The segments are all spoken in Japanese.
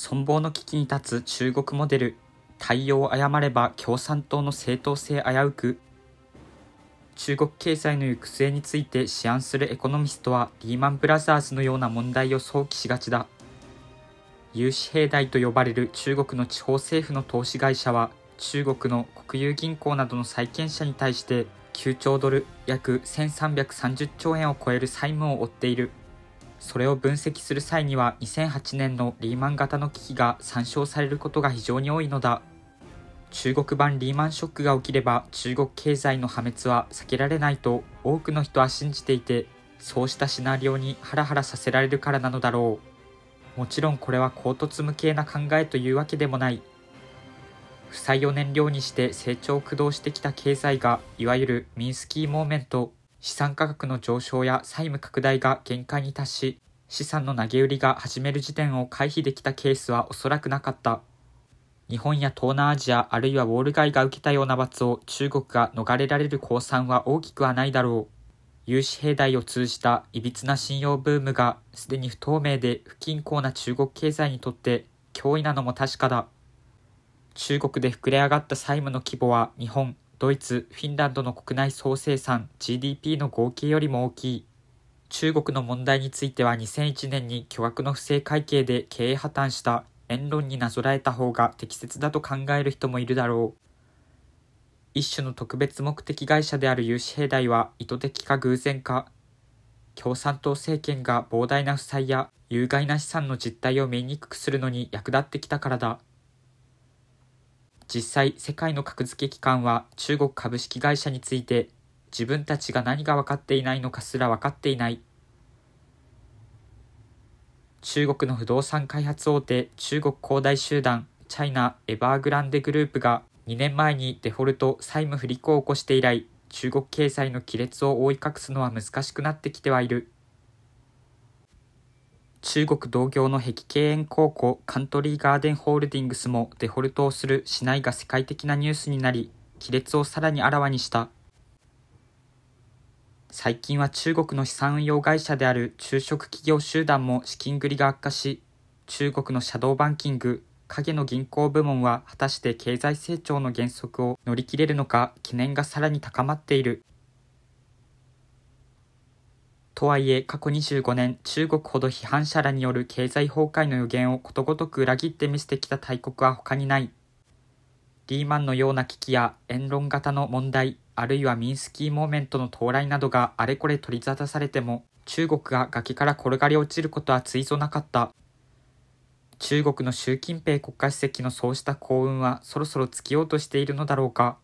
存亡の危機に立つ中国モデル対応を誤れば共産党の正当性危うく中国経済の行く末について思案するエコノミストはリーマンブラザーズのような問題を想起しがちだ融資兵隊と呼ばれる中国の地方政府の投資会社は中国の国有銀行などの債権者に対して9兆ドル約1330兆円を超える債務を負っているそれを分析する際には2008年のリーマン型の危機が参照されることが非常に多いのだ中国版リーマンショックが起きれば中国経済の破滅は避けられないと多くの人は信じていてそうしたシナリオにハラハラさせられるからなのだろうもちろんこれは唐突無形な考えというわけでもない負債を燃料にして成長を駆動してきた経済がいわゆるミンスキーモーメント資産価格の上昇や債務拡大が限界に達し、資産の投げ売りが始める時点を回避できたケースはおそらくなかった。日本や東南アジアあるいはウォール街が受けたような罰を中国が逃れられる公算は大きくはないだろう。融資兵隊を通じたいびつな信用ブームがすでに不透明で不均衡な中国経済にとって脅威なのも確かだ。中国で膨れ上がった債務の規模は日本、ドイツ、フィンランドの国内総生産 GDP の合計よりも大きい。中国の問題については2001年に巨額の不正会計で経営破綻した言論になぞらえた方が適切だと考える人もいるだろう。一種の特別目的会社である融資兵隊は意図的か偶然か、共産党政権が膨大な負債や有害な資産の実態を見えにくくするのに役立ってきたからだ。実際世界の格付け機関は中国株式会社について自分たちが何が分かっていないのかすら分かっていない中国の不動産開発大手中国恒大集団チャイナ・エバーグランデグループが2年前にデフォルト債務不履行を起こして以来中国経済の亀裂を覆い隠すのは難しくなってきてはいる。中国同業の碧桂園高校カントリーガーデンホールディングスもデフォルトをするしないが世界的なニュースになり亀裂をさらにあらわにした最近は中国の資産運用会社である中小企業集団も資金繰りが悪化し中国のシャドーバンキング影の銀行部門は果たして経済成長の減速を乗り切れるのか懸念がさらに高まっているとはいえ、過去25年、中国ほど批判者らによる経済崩壊の予言をことごとく裏切って見せてきた大国は他にない。リーマンのような危機や言論型の問題、あるいはミンスキーモーメントの到来などがあれこれ取り沙汰されても、中国が崖から転がり落ちることはついぞなかった。中国の習近平国家主席のそうした幸運はそろそろ尽きようとしているのだろうか。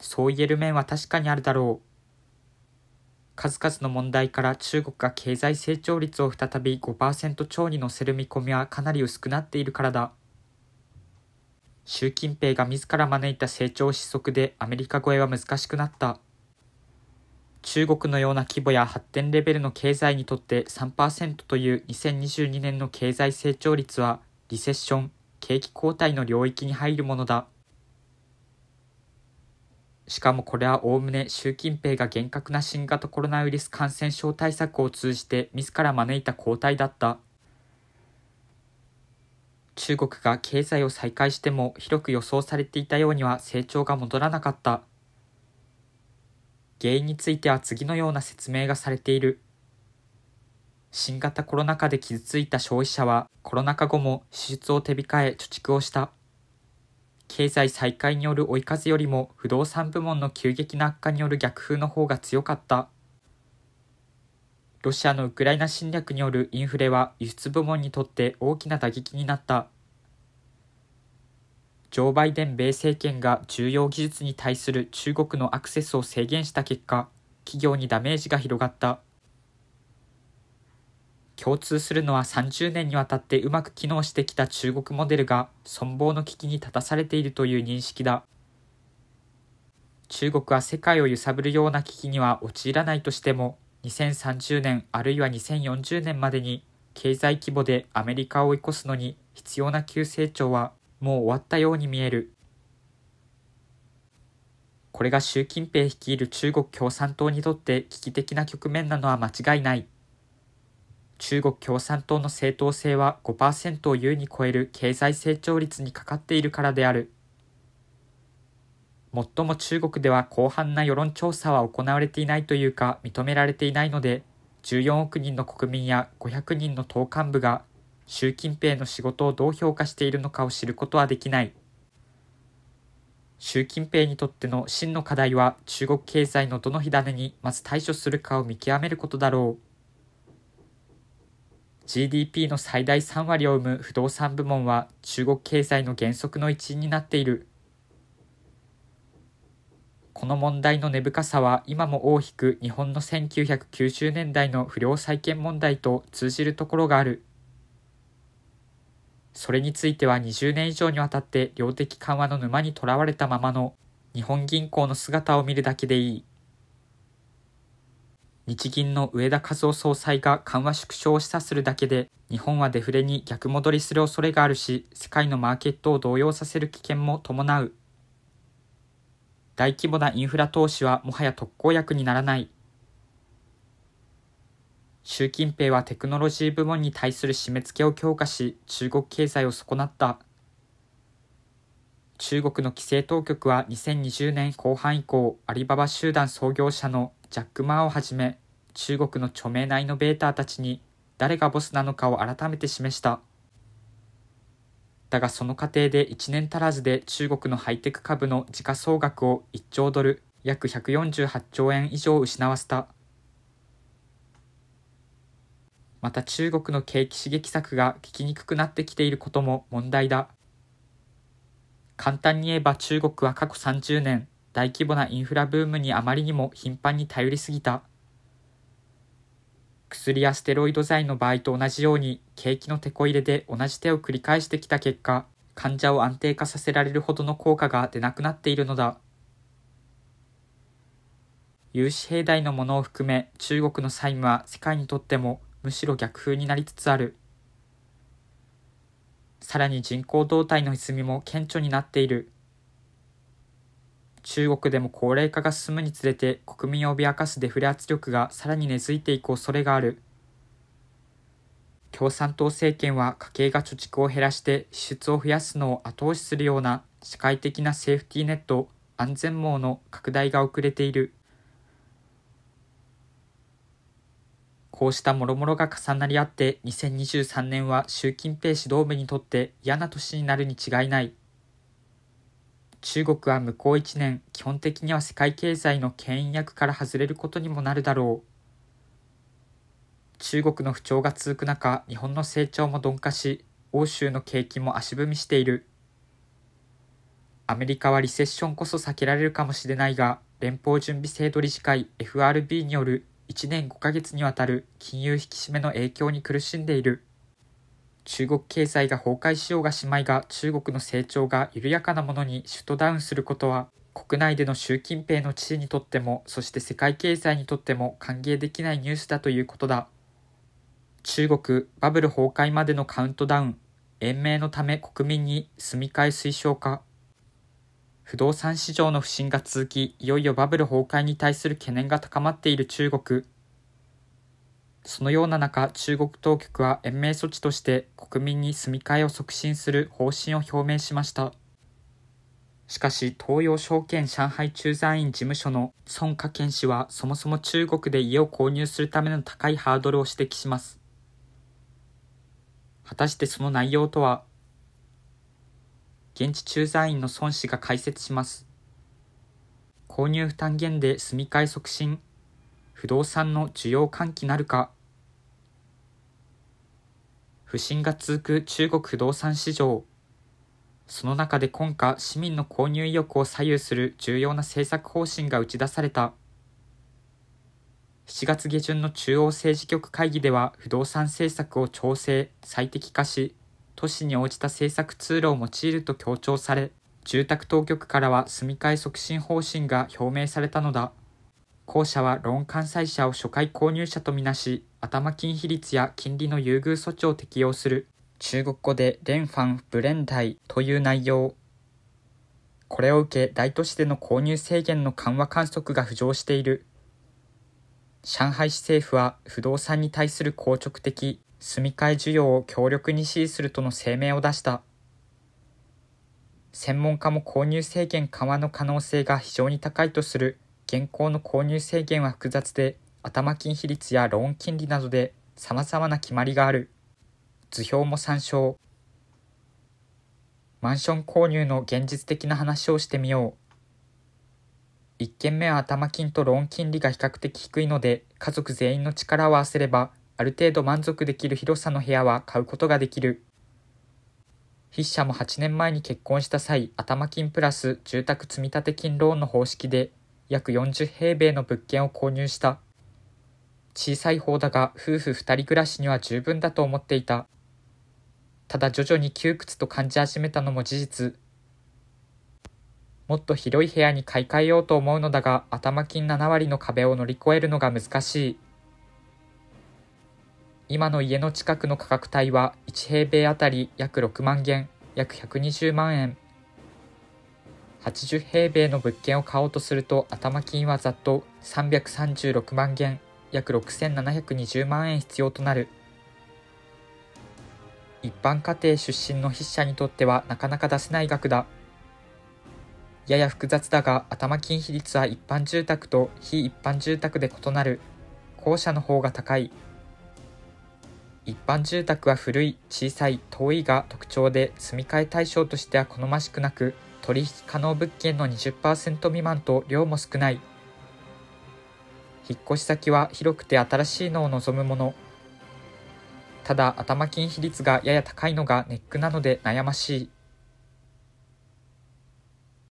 そう言える面は確かにあるだろう。数々の問題から中国が経済成長率を再び5%超に乗せる見込みはかなり薄くなっているからだ。習近平が自ら招いた成長失速でアメリカ越えは難しくなった。中国のような規模や発展レベルの経済にとって3%という2022年の経済成長率はリセッション、景気後退の領域に入るものだ。しかもこれはおおむね習近平が厳格な新型コロナウイルス感染症対策を通じて自ら招いた交代だった。中国が経済を再開しても広く予想されていたようには成長が戻らなかった。原因については次のような説明がされている。新型コロナ禍で傷ついた消費者はコロナ禍後も支出を手控え貯蓄をした。経済再開による追い風よりも不動産部門の急激な悪化による逆風の方が強かった。ロシアのウクライナ侵略によるインフレは輸出部門にとって大きな打撃になった。ジョー・バイデン米政権が重要技術に対する中国のアクセスを制限した結果、企業にダメージが広がった。共通するのは30年にわたってうまく機能してきた中国モデルが存亡の危機に立たされているという認識だ。中国は世界を揺さぶるような危機には陥らないとしても、2030年あるいは2040年までに経済規模でアメリカを追い越すのに必要な急成長はもう終わったように見える。これが習近平率いる中国共産党にとって危機的な局面なのは間違いない。中国共産党の正当性は5%を優に超える経済成長率にかかっているからである。もっとも中国では広範な世論調査は行われていないというか認められていないので、14億人の国民や500人の党幹部が習近平の仕事をどう評価しているのかを知ることはできない。習近平にとっての真の課題は中国経済のどの火種にまず対処するかを見極めることだろう。GDP の最大3割を生む不動産部門は中国経済の減速の一因になっているこの問題の根深さは今も大きく日本の1990年代の不良債権問題と通じるところがあるそれについては20年以上にわたって量的緩和の沼にとらわれたままの日本銀行の姿を見るだけでいい日銀の上田和夫総裁が緩和縮小を示唆するだけで、日本はデフレに逆戻りする恐れがあるし、世界のマーケットを動揺させる危険も伴う。大規模なインフラ投資はもはや特効薬にならない。習近平はテクノロジー部門に対する締め付けを強化し、中国経済を損なった。中国の規制当局は2020年後半以降、アリババ集団創業者のジャック・マーをはじめ、中国の著名なイノベーターたちに誰がボスなのかを改めて示した。だがその過程で1年足らずで中国のハイテク株の時価総額を1兆ドル約148兆円以上失わせた。また中国の景気刺激策が効きにくくなってきていることも問題だ。簡単に言えば中国は過去30年大規模なインフラブームにあまりにも頻繁に頼りすぎた。薬やステロイド剤の場合と同じように景気のテこ入れで同じ手を繰り返してきた結果患者を安定化させられるほどの効果が出なくなっているのだ融資兵隊のものを含め中国の債務は世界にとってもむしろ逆風になりつつあるさらに人口動態の歪みも顕著になっている中国でも高齢化が進むにつれて国民を脅かすデフレ圧力がさらに根付いていく恐れがある。共産党政権は家計が貯蓄を減らして支出を増やすのを後押しするような社会的なセーフティーネット、安全網の拡大が遅れている。こうした諸々が重なり合って2023年は習近平指導部にとって嫌な年になるに違いない。中国は向こう1年、基本的には世界経済の牽引役から外れることにもなるだろう。中国の不調が続く中、日本の成長も鈍化し、欧州の景気も足踏みしている。アメリカはリセッションこそ避けられるかもしれないが、連邦準備制度理事会 FRB による1年5ヶ月にわたる金融引き締めの影響に苦しんでいる。中国経済が崩壊しようがしまいが中国の成長が緩やかなものにシュートダウンすることは国内での習近平の地位にとってもそして世界経済にとっても歓迎できないニュースだということだ中国バブル崩壊までのカウントダウン延命のため国民に住み替え推奨か不動産市場の不振が続きいよいよバブル崩壊に対する懸念が高まっている中国そのような中、中国当局は延命措置として国民に住み替えを促進する方針を表明しました。しかし、東洋証券上海駐在員事務所の孫家健氏は、そもそも中国で家を購入するための高いハードルを指摘します。果たしてその内容とは、現地駐在員の孫氏が解説します。購入負担減で住み替え促進不動産の需要喚起なるか不振が続く中国不動産市場その中で今夏市民の購入意欲を左右する重要な政策方針が打ち出された7月下旬の中央政治局会議では不動産政策を調整最適化し都市に応じた政策通路を用いると強調され住宅当局からは住み替え促進方針が表明されたのだ後者はローン関西社を初回購入者とみなし、頭金比率や金利の優遇措置を適用する、中国語でレンファン・ブレンダイという内容。これを受け、大都市での購入制限の緩和観測が浮上している。上海市政府は不動産に対する硬直的、住み替え需要を強力に支持するとの声明を出した。専門家も購入制限緩和の可能性が非常に高いとする。現行の購入制限は複雑で頭金比率やローン金利などで様々な決まりがある図表も参照マンション購入の現実的な話をしてみよう1軒目は頭金とローン金利が比較的低いので家族全員の力を合わせればある程度満足できる広さの部屋は買うことができる筆者も8年前に結婚した際頭金プラス住宅積立金ローンの方式で約40平米の物件を購入した小さい方だが夫婦2人暮らしには十分だと思っていたただ徐々に窮屈と感じ始めたのも事実もっと広い部屋に買い替えようと思うのだが頭金7割の壁を乗り越えるのが難しい今の家の近くの価格帯は1平米あたり約6万元約120万円80平米の物件を買おうとすると頭金はざっと336万元約6720万円必要となる一般家庭出身の筆者にとってはなかなか出せない額だやや複雑だが頭金比率は一般住宅と非一般住宅で異なる後者の方が高い一般住宅は古い小さい遠いが特徴で住み替え対象としては好ましくなく取引可能物件の20%未満と量も少ない引っ越し先は広くて新しいのを望むものただ頭金比率がやや高いのがネックなので悩ましい